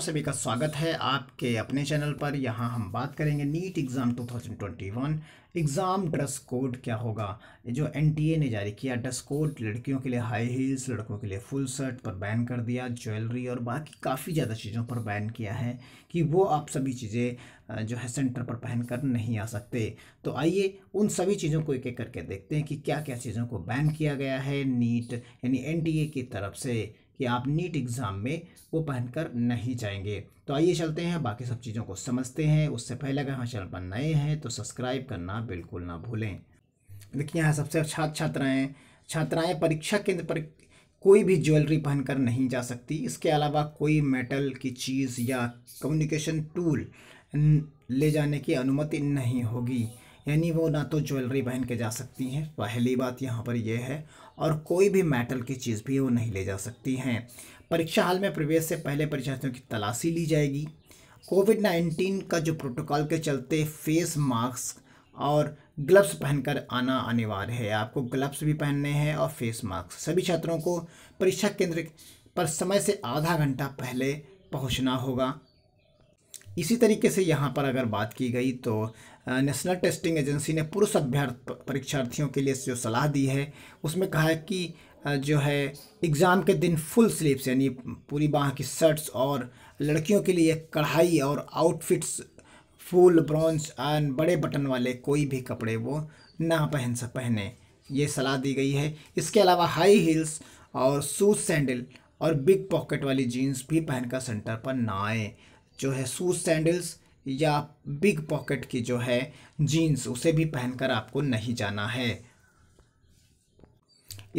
सभी का स्वागत है आपके अपने चैनल पर यहाँ हम बात करेंगे NEET exam 2021 exam dress code क्या होगा जो एनटीए ने जारी किया ड्रेस कोड लड़कियों के लिए हाई हील्स लड़कों के लिए फुल शर्ट पर बैन कर दिया ज्वेलरी और बाकी काफ़ी ज़्यादा चीज़ों पर बैन किया है कि वो आप सभी चीज़ें जो है सेंटर पर पहन कर नहीं आ सकते तो आइए उन सभी चीज़ों को एक एक करके देखते हैं कि क्या क्या चीज़ों को बैन किया गया है नीट यानी एन की तरफ से कि आप नीट एग्ज़ाम में वो पहनकर नहीं जाएंगे तो आइए चलते हैं बाकी सब चीज़ों को समझते हैं उससे पहले अगर हम चैनल पर नए हैं तो सब्सक्राइब करना बिल्कुल ना भूलें देखिए यहाँ सबसे अच्छा छात्राएँ छात्राएँ परीक्षा केंद्र पर कोई भी ज्वेलरी पहनकर नहीं जा सकती इसके अलावा कोई मेटल की चीज़ या कम्युनिकेशन टूल ले जाने की अनुमति नहीं होगी यानी वो ना तो ज्वेलरी पहन के जा सकती हैं पहली बात यहाँ पर यह है और कोई भी मेटल की चीज़ भी वो नहीं ले जा सकती हैं परीक्षा हाल में प्रवेश से पहले परीक्षार्थियों की तलाशी ली जाएगी कोविड नाइन्टीन का जो प्रोटोकॉल के चलते फेस मास्क और ग्लव्स पहनकर आना अनिवार्य है आपको ग्लव्स भी पहनने हैं और फेस मास्क सभी छात्रों को परीक्षा केंद्र पर समय से आधा घंटा पहले पहुंचना होगा इसी तरीके से यहाँ पर अगर बात की गई तो नेशनल टेस्टिंग एजेंसी ने पुरुष अभ्यर्थ परीक्षार्थियों के लिए जो सलाह दी है उसमें कहा है कि जो है एग्ज़ाम के दिन फुल स्लीव्स यानी पूरी बाह की शर्ट्स और लड़कियों के लिए कढ़ाई और आउटफिट्स फुल ब्रॉन्ज एंड बड़े बटन वाले कोई भी कपड़े वो ना पहन सक पहने ये सलाह दी गई है इसके अलावा हाई हील्स और शूज़ सैंडल और बिग पॉकेट वाली जीन्स भी पहनकर सेंटर पर ना आए जो है शूज सैंडल्स या बिग पॉकेट की जो है जीन्स उसे भी पहनकर आपको नहीं जाना है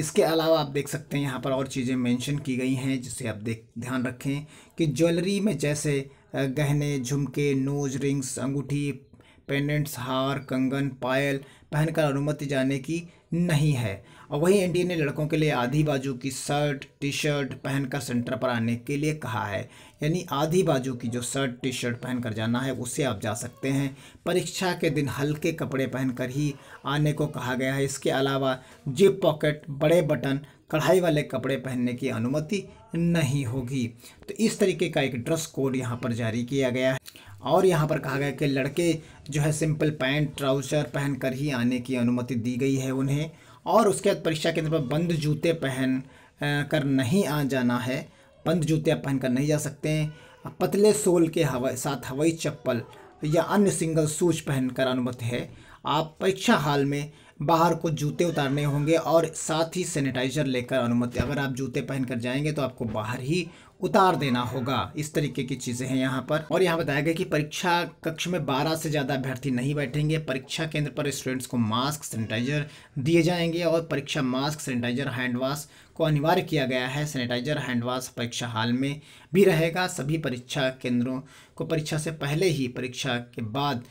इसके अलावा आप देख सकते हैं यहाँ पर और चीज़ें मेंशन की गई हैं जिसे आप देख ध्यान रखें कि ज्वेलरी में जैसे गहने झुमके नोज रिंग्स अंगूठी पेंडेंट्स हार कंगन पायल पहनकर अनुमति जाने की नहीं है और वहीं एनडीए ने लड़कों के लिए आधी बाजू की शर्ट टी शर्ट पहनकर सेंटर पर आने के लिए कहा है यानी आधी बाजू की जो शर्ट टी शर्ट पहनकर जाना है उससे आप जा सकते हैं परीक्षा के दिन हल्के कपड़े पहनकर ही आने को कहा गया है इसके अलावा जिप पॉकेट बड़े बटन कढ़ाई वाले कपड़े पहनने की अनुमति नहीं होगी तो इस तरीके का एक ड्रेस कोड यहाँ पर जारी किया गया है और यहाँ पर कहा गया कि लड़के जो है सिंपल पैंट ट्राउज़र पहन कर ही आने की अनुमति दी गई है उन्हें और उसके बाद परीक्षा केंद्र पर बंद जूते पहन कर नहीं आ जाना है बंद जूते पहन कर नहीं जा सकते हैं पतले सोल के हवा साथ हवाई चप्पल या अन्य सिंगल सूज पहनकर अनुमति है आप परीक्षा हाल में बाहर को जूते उतारने होंगे और साथ ही सैनिटाइजर लेकर अनुमति अगर आप जूते पहन कर जाएंगे तो आपको बाहर ही उतार देना होगा इस तरीके की चीज़ें हैं यहाँ पर और यहाँ बताया गया कि परीक्षा कक्ष में 12 से ज़्यादा अभ्यर्थी नहीं बैठेंगे परीक्षा केंद्र पर स्टूडेंट्स को मास्क सैनिटाइजर दिए जाएंगे और परीक्षा मास्क सैनिटाइजर हैंड वॉश को अनिवार्य किया गया है सैनिटाइजर हैंड वॉश परीक्षा हाल में भी रहेगा सभी परीक्षा केंद्रों को परीक्षा से पहले ही परीक्षा के बाद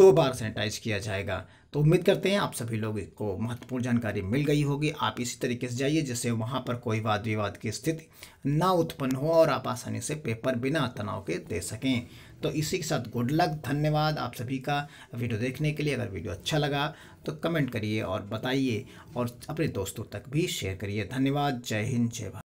दो बार सैनिटाइज किया जाएगा तो उम्मीद करते हैं आप सभी लोगों को महत्वपूर्ण जानकारी मिल गई होगी आप इसी तरीके से जाइए जिससे वहाँ पर कोई वाद विवाद की स्थिति ना उत्पन्न हो और आप आसानी से पेपर बिना तनाव के दे सकें तो इसी के साथ गुड लक धन्यवाद आप सभी का वीडियो देखने के लिए अगर वीडियो अच्छा लगा तो कमेंट करिए और बताइए और अपने दोस्तों तक भी शेयर करिए धन्यवाद जय हिंद जय भारत